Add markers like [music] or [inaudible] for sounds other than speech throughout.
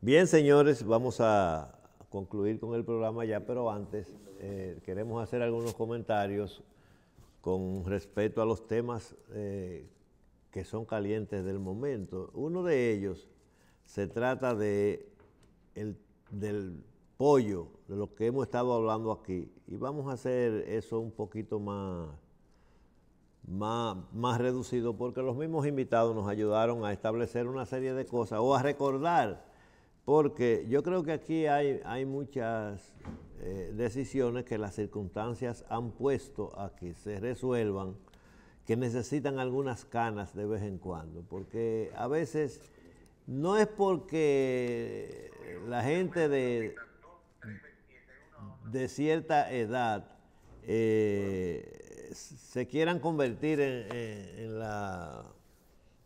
Bien, señores, vamos a concluir con el programa ya, pero antes eh, queremos hacer algunos comentarios con respecto a los temas eh, que son calientes del momento. Uno de ellos se trata de del pollo, de lo que hemos estado hablando aquí, y vamos a hacer eso un poquito más, más reducido, porque los mismos invitados nos ayudaron a establecer una serie de cosas o a recordar porque yo creo que aquí hay, hay muchas eh, decisiones que las circunstancias han puesto a que se resuelvan, que necesitan algunas canas de vez en cuando, porque a veces no es porque la gente de, de cierta edad eh, se quieran convertir en la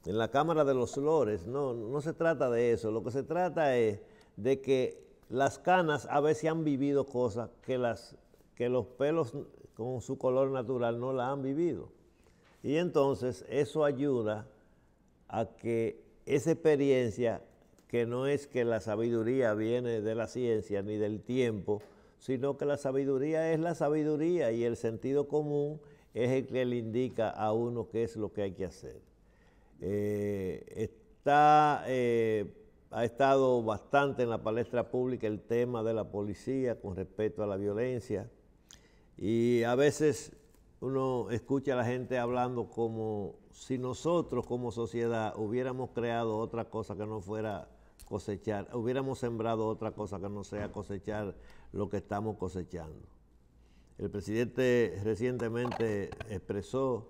en la Cámara de los flores, No, no se trata de eso. Lo que se trata es de que las canas a veces han vivido cosas que, las, que los pelos con su color natural no la han vivido. Y entonces eso ayuda a que esa experiencia, que no es que la sabiduría viene de la ciencia ni del tiempo, sino que la sabiduría es la sabiduría y el sentido común es el que le indica a uno qué es lo que hay que hacer. Eh, está, eh, ha estado bastante en la palestra pública el tema de la policía con respecto a la violencia y a veces uno escucha a la gente hablando como si nosotros como sociedad hubiéramos creado otra cosa que no fuera cosechar, hubiéramos sembrado otra cosa que no sea cosechar lo que estamos cosechando. El presidente recientemente expresó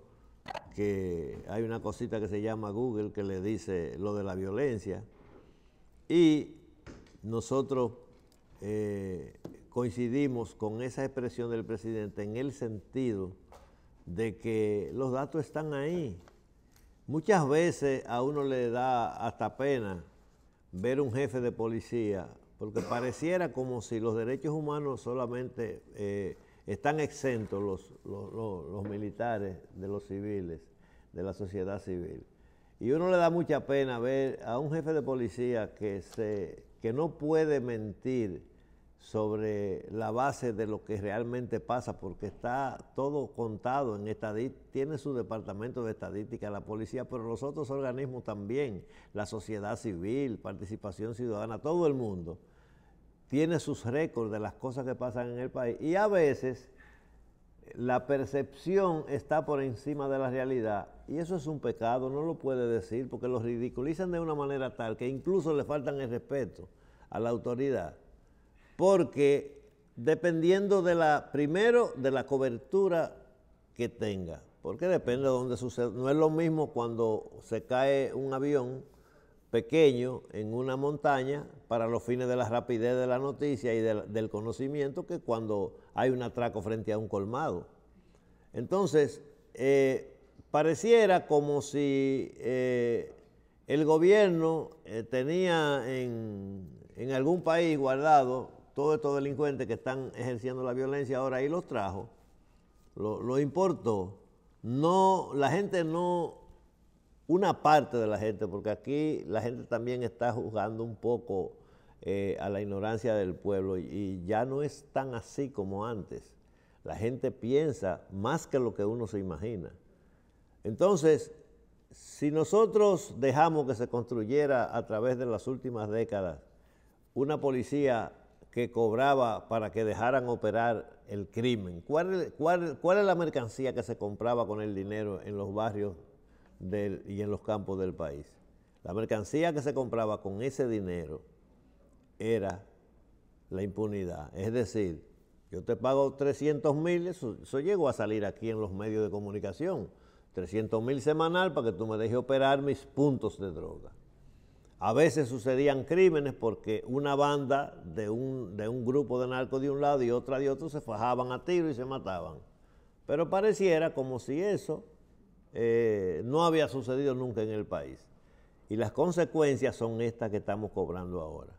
que hay una cosita que se llama Google que le dice lo de la violencia y nosotros eh, coincidimos con esa expresión del presidente en el sentido de que los datos están ahí. Muchas veces a uno le da hasta pena ver un jefe de policía, porque pareciera como si los derechos humanos solamente eh, están exentos los, militares de los civiles, de la sociedad civil. Y uno le da mucha pena ver a un jefe de policía que, que no puede mentir sobre la base de lo que realmente pasa, porque está todo contado en estadística, tiene su departamento de estadística, la policía, pero los otros organismos también, la sociedad civil, participación ciudadana, todo el mundo tiene sus récords de las cosas que pasan en el país y a veces la percepción está por encima de la realidad y eso es un pecado, no lo puede decir porque lo ridiculizan de una manera tal que incluso le faltan el respeto a la autoridad porque dependiendo de la, primero de la cobertura que tenga, porque depende de dónde sucede, no es lo mismo cuando se cae un avión pequeño en una montaña para los fines de la rapidez de la noticia y del conocimiento que cuando hay un atraco frente a un colmado. Entonces, eh, pareciera como si eh, el gobierno eh, tenía en, algún país guardado todos estos delincuentes que están ejerciendo la violencia ahora y los trajo, lo, importó. No, la gente no una parte de la gente, porque aquí la gente también está juzgando un poco eh, a la ignorancia del pueblo y ya no es tan así como antes. La gente piensa más que lo que uno se imagina. Entonces, si nosotros dejamos que se construyera a través de las últimas décadas una policía que cobraba para que dejaran operar el crimen, cuál es la mercancía que se compraba con el dinero en los barrios y en los campos del país. La mercancía que se compraba con ese dinero era la impunidad. Es decir, yo te pago 300 mil, eso, llego a salir aquí en los medios de comunicación, 300 mil semanal para que tú me dejes operar mis puntos de droga. A veces sucedían crímenes porque una banda de un, de un grupo de narcos de un lado y otra de otro se fajaban a tiro y se mataban. Pero pareciera como si eso eh, no había sucedido nunca en el país. Y las consecuencias son estas que estamos cobrando ahora.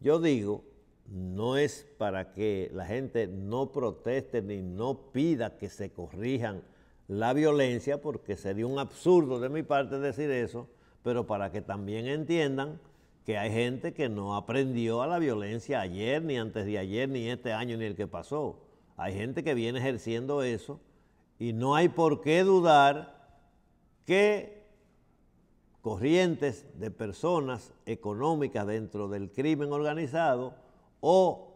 Yo digo, no es para que la gente no proteste ni no pida que se corrijan la violencia, porque sería un absurdo de mi parte decir eso, pero para que también entiendan que hay gente que no aprendió a la violencia ayer, ni antes de ayer, ni este año, ni el que pasó. Hay gente que viene ejerciendo eso y no hay por qué dudar que corrientes de personas económicas dentro del crimen organizado o,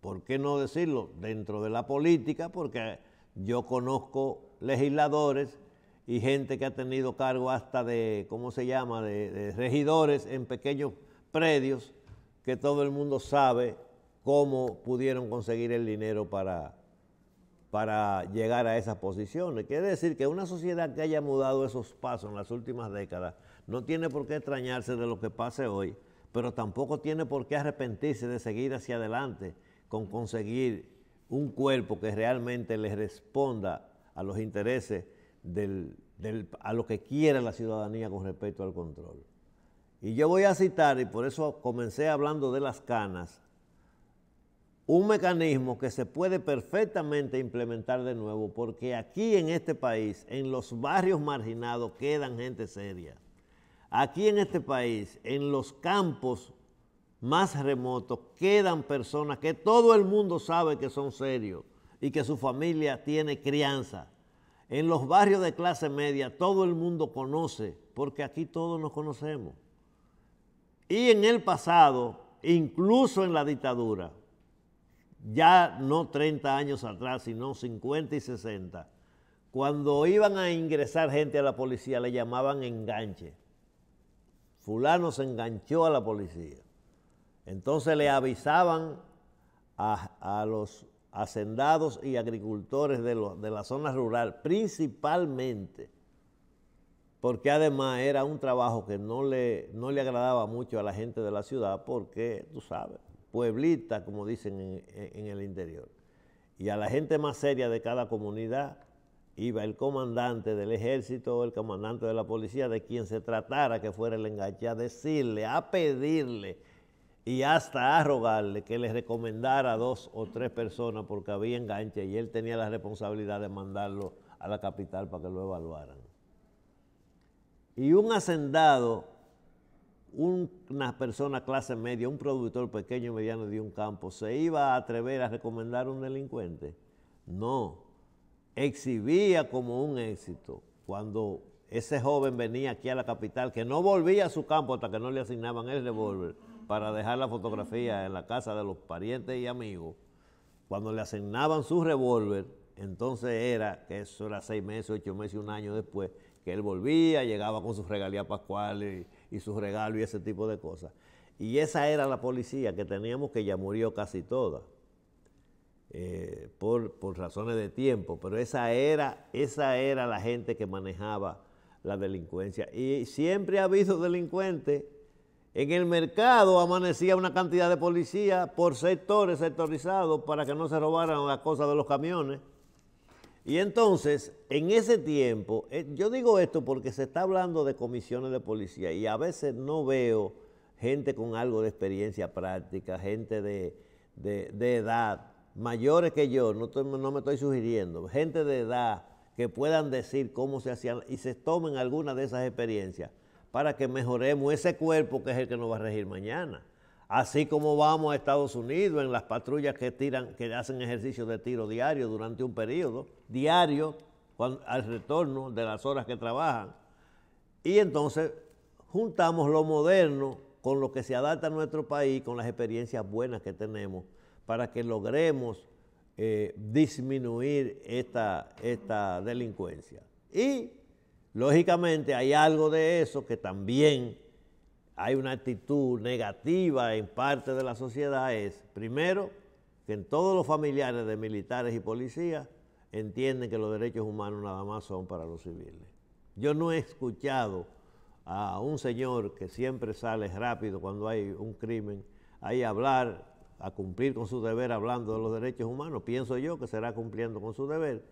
por qué no decirlo, dentro de la política, porque yo conozco legisladores y gente que ha tenido cargo hasta de, ¿cómo se llama?, de, regidores en pequeños predios, que todo el mundo sabe cómo pudieron conseguir el dinero para, para llegar a esas posiciones. Quiere decir que una sociedad que haya mudado esos pasos en las últimas décadas no tiene por qué extrañarse de lo que pase hoy, pero tampoco tiene por qué arrepentirse de seguir hacia adelante con conseguir un cuerpo que realmente le responda a los intereses del, a lo que quiera la ciudadanía con respecto al control. Y yo voy a citar, y por eso comencé hablando de las canas, un mecanismo que se puede perfectamente implementar de nuevo, porque aquí en este país, en los barrios marginados, quedan gente seria. Aquí en este país, en los campos más remotos, quedan personas que todo el mundo sabe que son serios y que su familia tiene crianza. En los barrios de clase media todo el mundo conoce, porque aquí todos nos conocemos. Y en el pasado, incluso en la dictadura, ya no 30 años atrás, sino 50 y 60, cuando iban a ingresar gente a la policía le llamaban enganche. Fulano se enganchó a la policía. Entonces le avisaban a, los hacendados y agricultores de, la zona rural, principalmente, porque además era un trabajo que no le, no le agradaba mucho a la gente de la ciudad, porque, tú sabes, pueblita, como dicen en, el interior. Y a la gente más seria de cada comunidad iba el comandante del ejército o el comandante de la policía, de quien se tratara que fuera el enganche, a decirle, a pedirle y hasta a rogarle que le recomendara a dos o tres personas porque había enganche y él tenía la responsabilidad de mandarlo a la capital para que lo evaluaran. Y un hacendado una persona clase media, un productor pequeño, y mediano de un campo, se iba a atrever a recomendar a un delincuente? No, exhibía como un éxito cuando ese joven venía aquí a la capital, que no volvía a su campo hasta que no le asignaban el revólver para dejar la fotografía en la casa de los parientes y amigos. Cuando le asignaban su revólver, entonces era, que eso era seis meses, ocho meses, un año después, que él volvía, llegaba con sus regalías pascuales y sus regalos y ese tipo de cosas. Y esa era la policía que teníamos que ya murió casi toda, eh, por, razones de tiempo, pero esa era, esa era la gente que manejaba la delincuencia. Y siempre ha habido delincuentes. En el mercado amanecía una cantidad de policía por sectores sectorizados para que no se robaran las cosas de los camiones y entonces, en ese tiempo, eh, yo digo esto porque se está hablando de comisiones de policía y a veces no veo gente con algo de experiencia práctica, gente de, edad, mayores que yo, no, no, me estoy sugiriendo, gente de edad que puedan decir cómo se hacían y se tomen alguna de esas experiencias para que mejoremos ese cuerpo que es el que nos va a regir mañana. Así como vamos a Estados Unidos en las patrullas que tiran, que hacen ejercicio de tiro diario durante un periodo, diario, al retorno de las horas que trabajan. Y entonces juntamos lo moderno con lo que se adapta a nuestro país, con las experiencias buenas que tenemos, para que logremos eh, disminuir esta, esta delincuencia. Y lógicamente hay algo de eso que también hay una actitud negativa en parte de la sociedad es, primero, que en todos los familiares de militares y policías entienden que los derechos humanos nada más son para los civiles. Yo no he escuchado a un señor que siempre sale rápido cuando hay un crimen, ahí hablar, a cumplir con su deber hablando de los derechos humanos, pienso yo que será cumpliendo con su deber.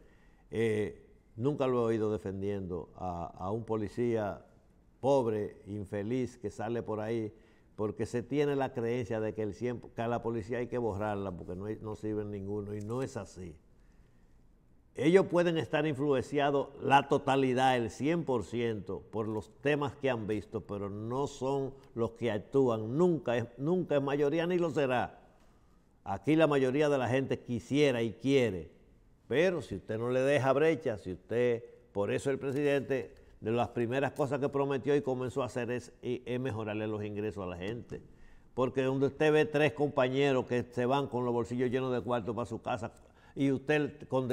Eh, nunca lo he oído defendiendo a, a un policía pobre, infeliz que sale por ahí, porque se tiene la creencia de que, el a la policía hay que borrarla porque no, sirve ninguno, y no es así. Ellos pueden estar influenciados la totalidad, el 100%, por los temas que han visto, pero no son los que actúan. Nunca es, nunca es mayoría ni lo será. Aquí la mayoría de la gente quisiera y quiere, pero si usted no le deja brecha, si usted, por eso el presidente de las primeras cosas que prometió y comenzó a hacer es, mejorarle los ingresos a la gente. Porque donde usted ve tres compañeros que se van con los bolsillos llenos de cuartos para su casa y usted con,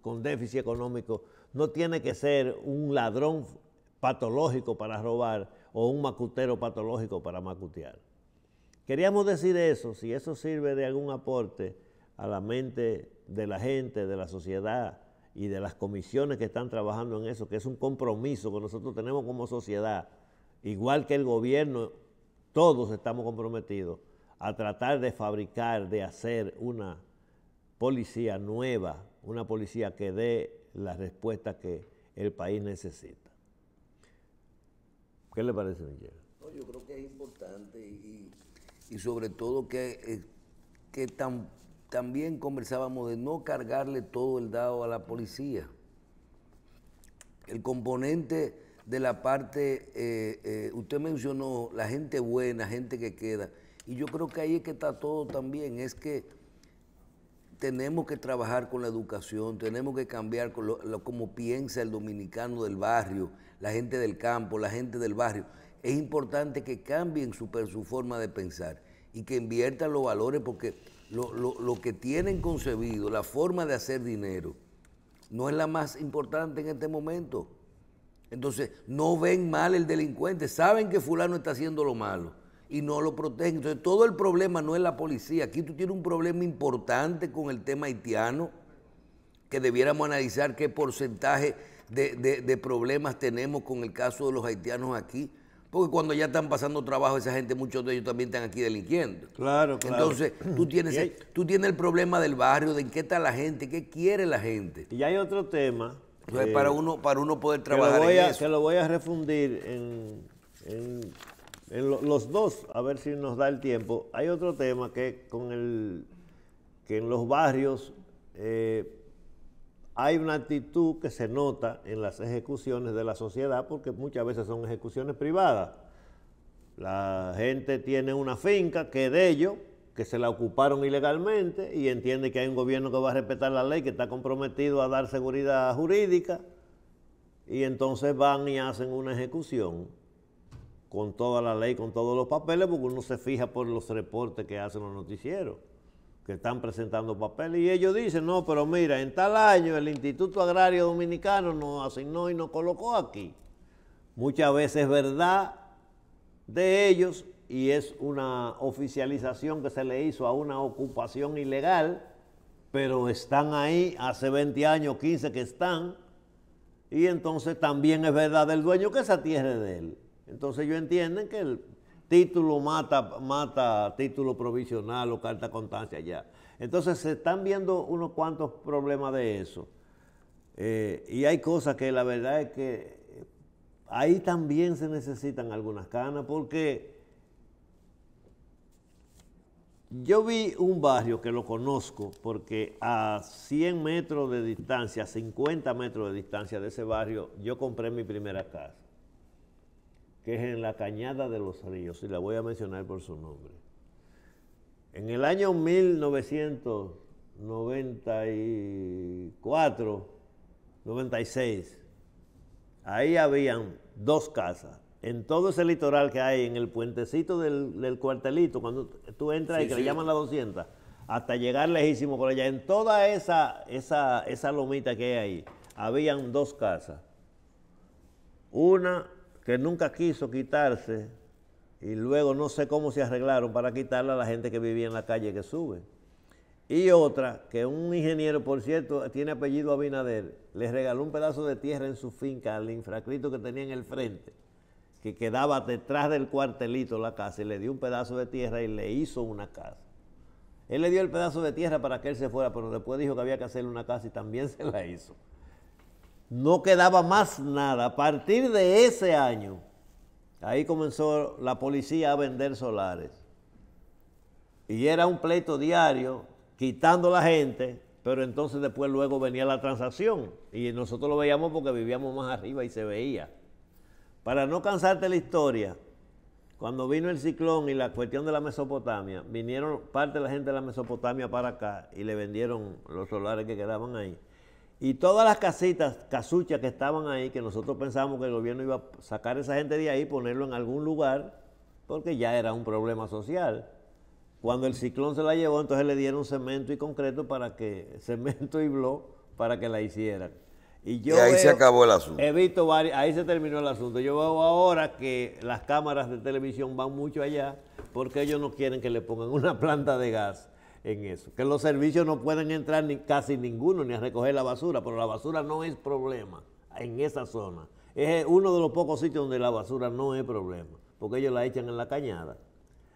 con déficit económico, no tiene que ser un ladrón patológico para robar o un macutero patológico para macutear. Queríamos decir eso, si eso sirve de algún aporte a la mente de la gente, de la sociedad, y de las comisiones que están trabajando en eso, que es un compromiso que nosotros tenemos como sociedad, igual que el gobierno, todos estamos comprometidos a tratar de fabricar, de hacer una policía nueva, una policía que dé las respuestas que el país necesita. ¿Qué le parece, Miguel? No, yo creo que es importante y, sobre todo que, eh, que tan también conversábamos de no cargarle todo el dado a la policía. El componente de la parte, eh, eh, usted mencionó la gente buena, gente que queda, y yo creo que ahí es que está todo también, es que tenemos que trabajar con la educación, tenemos que cambiar con lo, como piensa el dominicano del barrio, la gente del campo, la gente del barrio. Es importante que cambien su forma de pensar y que inviertan los valores, porque lo, que tienen concebido, la forma de hacer dinero, no es la más importante en este momento. Entonces, no ven mal el delincuente, saben que fulano está haciendo lo malo y no lo protegen. Entonces, todo el problema no es la policía. Aquí tú tienes un problema importante con el tema haitiano, que debiéramos analizar qué porcentaje de, de problemas tenemos con el caso de los haitianos aquí porque cuando ya están pasando trabajo, esa gente, muchos de ellos también están aquí delinquiendo. Claro, claro. Entonces, tú tienes, tú tienes el problema del barrio, de en qué está la gente, qué quiere la gente. Y hay otro tema. para, uno, para uno poder trabajar lo voy en a, eso. Se lo voy a refundir en, los dos, a ver si nos da el tiempo. Hay otro tema que con el que en los barrios eh, hay una actitud que se nota en las ejecuciones de la sociedad, porque muchas veces son ejecuciones privadas. La gente tiene una finca que de ellos, que se la ocuparon ilegalmente y entiende que hay un gobierno que va a respetar la ley, que está comprometido a dar seguridad jurídica, y entonces van y hacen una ejecución con toda la ley, con todos los papeles, porque uno se fija por los reportes que hacen los noticieros que están presentando papeles y ellos dicen, no, pero mira, en tal año el Instituto Agrario Dominicano nos asignó y nos colocó aquí. Muchas veces es verdad de ellos y es una oficialización que se le hizo a una ocupación ilegal, pero están ahí hace 20 años, 15 que están, y entonces también es verdad del dueño que se tierra de él. Entonces ellos entienden que el título mata, mata título provisional o carta constancia ya. Entonces se están viendo unos cuantos problemas de eso. Eh, y hay cosas que la verdad es que ahí también se necesitan algunas canas porque yo vi un barrio que lo conozco porque a 100 metros de distancia, 50 metros de distancia de ese barrio, yo compré mi primera casa que es en la Cañada de los Ríos, y la voy a mencionar por su nombre. En el año 1994, 96, ahí habían dos casas. En todo ese litoral que hay, en el puentecito del, cuartelito, cuando tú entras y que le llaman la 200, hasta llegar lejísimo por allá, en toda esa, esa, esa lomita que hay ahí, habían dos casas. Una que nunca quiso quitarse y luego no sé cómo se arreglaron para quitarla a la gente que vivía en la calle que sube. Y otra, que un ingeniero, por cierto, tiene apellido Abinader, le regaló un pedazo de tierra en su finca al infracrito que tenía en el frente, que quedaba detrás del cuartelito la casa, y le dio un pedazo de tierra y le hizo una casa. Él le dio el pedazo de tierra para que él se fuera, pero después dijo que había que hacerle una casa y también [laughs] se la hizo no quedaba más nada. A partir de ese año, ahí comenzó la policía a vender solares. Y era un pleito diario, quitando la gente, pero entonces después luego venía la transacción. Y nosotros lo veíamos porque vivíamos más arriba y se veía. Para no cansarte la historia, cuando vino el ciclón y la cuestión de la Mesopotamia, vinieron parte de la gente de la Mesopotamia para acá y le vendieron los solares que quedaban ahí. Y todas las casitas, casuchas que estaban ahí, que nosotros pensábamos que el gobierno iba a sacar esa gente de ahí, ponerlo en algún lugar, porque ya era un problema social. Cuando el ciclón se la llevó, entonces le dieron cemento y concreto para que, [laughs] cemento y blo para que la hicieran. Y, yo ahí se acabó el asunto. He visto varios, ahí se terminó el asunto. Yo veo ahora que las cámaras de televisión van mucho allá porque ellos no quieren que le pongan [laughs] una planta de gas en eso. Que los servicios no pueden entrar ni, casi ninguno ni a recoger la basura, pero la basura no es problema en esa zona. Es uno de los pocos sitios donde la basura no es problema, porque ellos la echan en la cañada.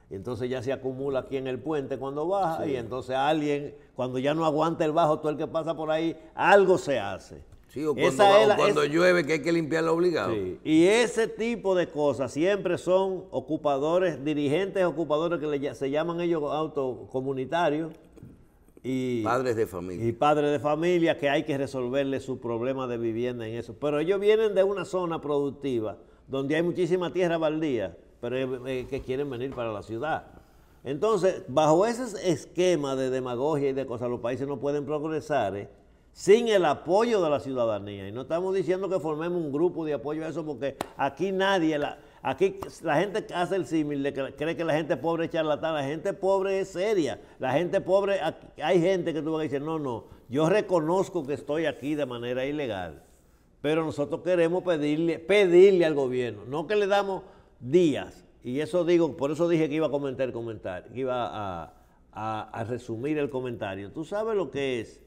Entonces ya se acumula aquí en el puente cuando baja y entonces alguien, cuando ya no aguanta el bajo, todo el que pasa por ahí, algo se hace. Sí, cuando, llueve que hay que limpiarlo obligado. Y ese tipo de cosas siempre son ocupadores, dirigentes ocupadores que se llaman ellos autocomunitarios. Y, padres de familia. Y padres de familia que hay que resolverle su problema de vivienda en eso. Pero ellos vienen de una zona productiva donde hay muchísima tierra baldía, pero eh, eh, que quieren venir para la ciudad. Entonces, bajo ese esquema de demagogia y de cosas, los países no pueden progresar. ¿eh? sin el apoyo de la ciudadanía. Y no estamos diciendo que formemos un grupo de apoyo a eso, porque aquí nadie, aquí la gente hace el símil que cree que la gente pobre es charlatán, la gente pobre es seria, la gente pobre, hay gente que tú vas a decir, no, no, yo reconozco que estoy aquí de manera ilegal, pero nosotros queremos pedirle, pedirle al gobierno, no que le damos días. Y eso digo, por eso dije que iba a comentar, comentar, que iba a resumir el comentario. Tú sabes lo que es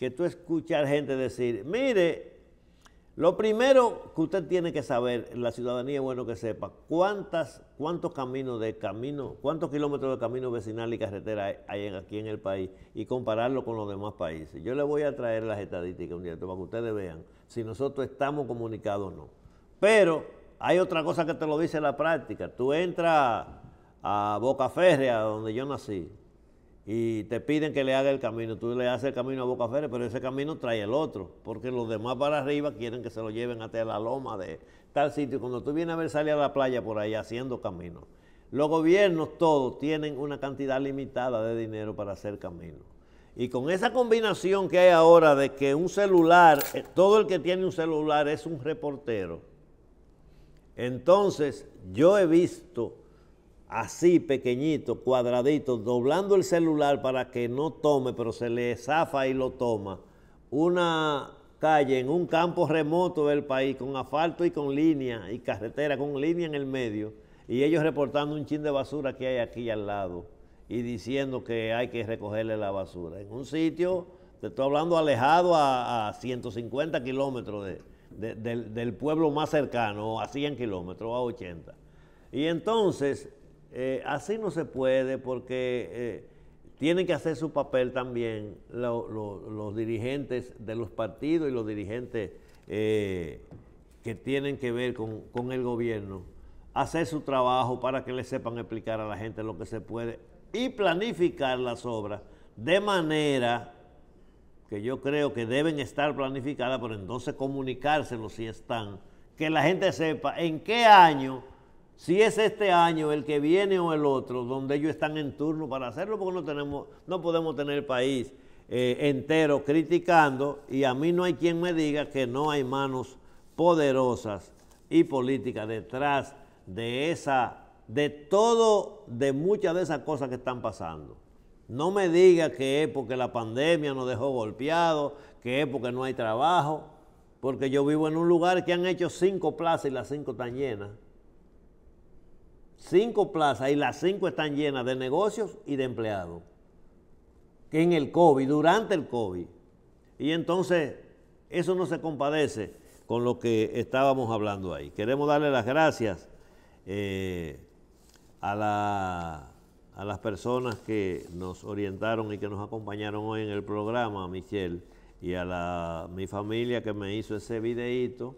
que tú escuchar gente decir, mire, lo primero que usted tiene que saber, la ciudadanía es bueno que sepa, cuántas, cuántos caminos de camino, cuántos kilómetros de camino vecinal y carretera hay aquí en el país y compararlo con los demás países. Yo le voy a traer las estadísticas un día para que ustedes vean si nosotros estamos comunicados o no. Pero hay otra cosa que te lo dice la práctica. Tú entras a Boca Férrea, donde yo nací, y te piden que le haga el camino. Tú le haces el camino a Férez... pero ese camino trae el otro, porque los demás para arriba quieren que se lo lleven hasta la loma de tal sitio. Cuando tú vienes a ver, salir a la playa por ahí haciendo camino. Los gobiernos todos tienen una cantidad limitada de dinero para hacer camino. Y con esa combinación que hay ahora de que un celular, eh, todo el que tiene un celular es un reportero. Entonces, yo he visto así pequeñito, cuadradito, doblando el celular para que no tome, pero se le zafa y lo toma. Una calle en un campo remoto del país con asfalto y con línea y carretera con línea en el medio y ellos reportando un chin de basura que hay aquí al lado y diciendo que hay que recogerle la basura. En un sitio, te estoy hablando alejado a, 150 kilómetros del, del pueblo más cercano, a 100 kilómetros, a 80. Y entonces eh, así no se puede porque eh, tienen que hacer su papel también los dirigentes de los partidos y los dirigentes eh, que tienen que ver con, con, el gobierno, hacer su trabajo para que le sepan explicar a la gente lo que se puede y planificar las obras de manera que yo creo que deben estar planificadas, pero entonces comunicárselo si están, que la gente sepa en qué año si es este año, el que viene o el otro, donde ellos están en turno para hacerlo, porque no, tenemos, no podemos tener el país eh, entero criticando y a mí no hay quien me diga que no hay manos poderosas y políticas detrás de esa, de todo, de muchas de esas cosas que están pasando. No me diga que es porque la pandemia nos dejó golpeados, que es porque no hay trabajo, porque yo vivo en un lugar que han hecho cinco plazas y las cinco están llenas cinco plazas y las cinco están llenas de negocios y de empleados. Que en el COVID, durante el COVID. Y entonces eso no se compadece con lo que estábamos hablando ahí. Queremos darle las gracias eh, a, las personas que nos orientaron y que nos acompañaron hoy en el programa, Michelle, y a mi familia que me hizo ese videíto.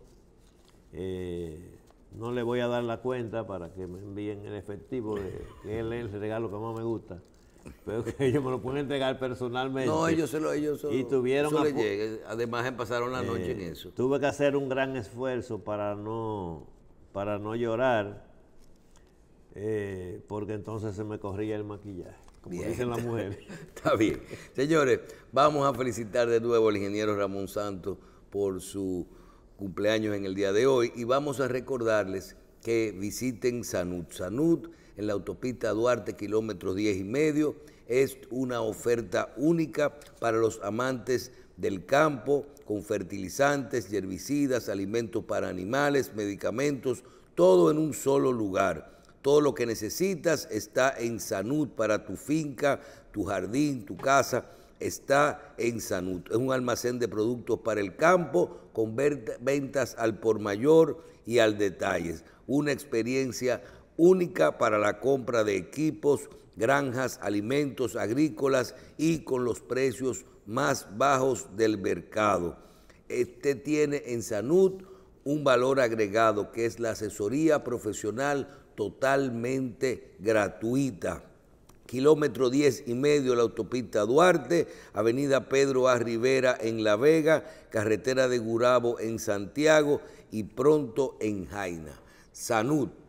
Eh, no le voy a dar la cuenta para que me envíen el efectivo, de, que él es el regalo que más me gusta. Pero que [laughs] ellos me lo pueden entregar personalmente. No, ellos se lo, ellos solo, y tuvieron Además pasaron la noche en eh, eso. Tuve que hacer un gran esfuerzo para no, para no llorar, eh, porque entonces se me corría el maquillaje. Como dicen las [laughs] mujeres. Está bien. Señores, vamos a felicitar de nuevo al ingeniero Ramón Santos por su cumpleaños en el día de hoy y vamos a recordarles que visiten Sanud. Sanud, en la autopista Duarte, kilómetros 10 y medio, es una oferta única para los amantes del campo, con fertilizantes, herbicidas, alimentos para animales, medicamentos, todo en un solo lugar. Todo lo que necesitas está en Sanud para tu finca, tu jardín, tu casa está en Sanut. Es un almacén de productos para el campo con ventas al por mayor y al detalle. Una experiencia única para la compra de equipos, granjas, alimentos agrícolas y con los precios más bajos del mercado. Este tiene en Sanut un valor agregado que es la asesoría profesional totalmente gratuita kilómetro diez y medio la autopista Duarte, avenida Pedro A. Rivera en La Vega, carretera de Gurabo en Santiago y pronto en Jaina. Sanut